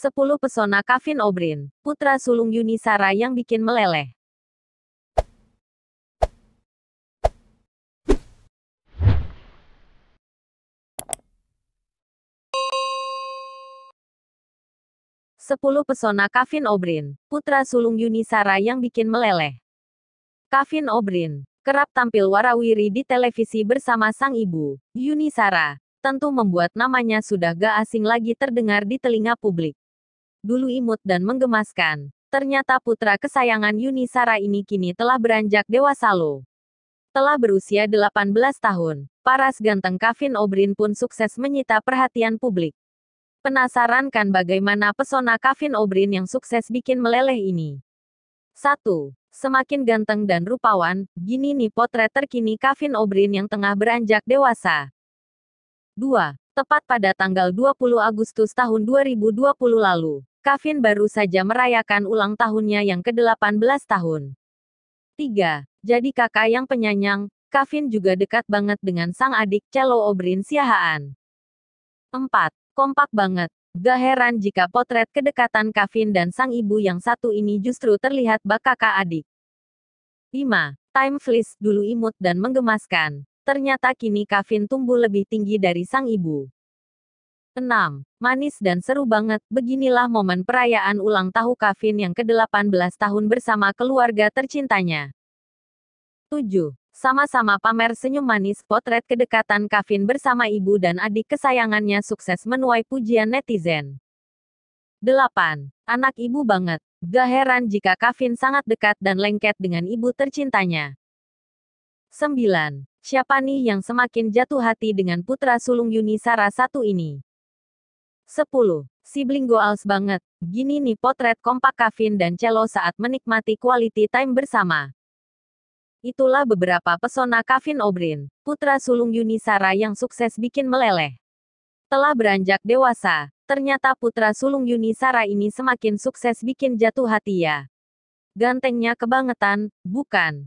10 pesona Kavin O'Brien, putra sulung Yuni Sara yang bikin meleleh. Sepuluh pesona Kavin O'Brien, putra sulung Yuni Sara yang bikin meleleh. Kavin O'Brien, kerap tampil warawiri di televisi bersama sang ibu, Yuni Sara, tentu membuat namanya sudah gak asing lagi terdengar di telinga publik dulu imut dan menggemaskan. Ternyata putra kesayangan Yuni Sara ini kini telah beranjak dewasa lo. Telah berusia 18 tahun, paras ganteng Kavin Obrin pun sukses menyita perhatian publik. Penasaran kan bagaimana pesona Kavin Obrin yang sukses bikin meleleh ini? 1. Semakin ganteng dan rupawan, gini nih potret terkini Kavin Obrin yang tengah beranjak dewasa. 2. Tepat pada tanggal 20 Agustus tahun 2020 lalu, Kavin baru saja merayakan ulang tahunnya yang ke-18 tahun. 3. Jadi kakak yang penyanyang, Kavin juga dekat banget dengan sang adik Celo Obrin Siahaan. 4. Kompak banget. Gak heran jika potret kedekatan Kavin dan sang ibu yang satu ini justru terlihat bak kakak adik. 5. Time flies, dulu imut dan menggemaskan. Ternyata kini Kavin tumbuh lebih tinggi dari sang ibu. 6. Manis dan seru banget, beginilah momen perayaan ulang tahun Kavin yang ke-18 tahun bersama keluarga tercintanya. 7. Sama-sama pamer senyum manis potret kedekatan Kavin bersama ibu dan adik kesayangannya sukses menuai pujian netizen. 8. Anak ibu banget. Gak heran jika Kavin sangat dekat dan lengket dengan ibu tercintanya. 9. Siapa nih yang semakin jatuh hati dengan putra sulung Yuni Sara satu ini? 10. Sibling goals banget. Gini nih potret kompak Kavin dan Celo saat menikmati quality time bersama. Itulah beberapa pesona Kavin Obrin, putra sulung Yuni Sara yang sukses bikin meleleh. Telah beranjak dewasa, ternyata putra sulung Yuni Sara ini semakin sukses bikin jatuh hati ya. Gantengnya kebangetan, bukan?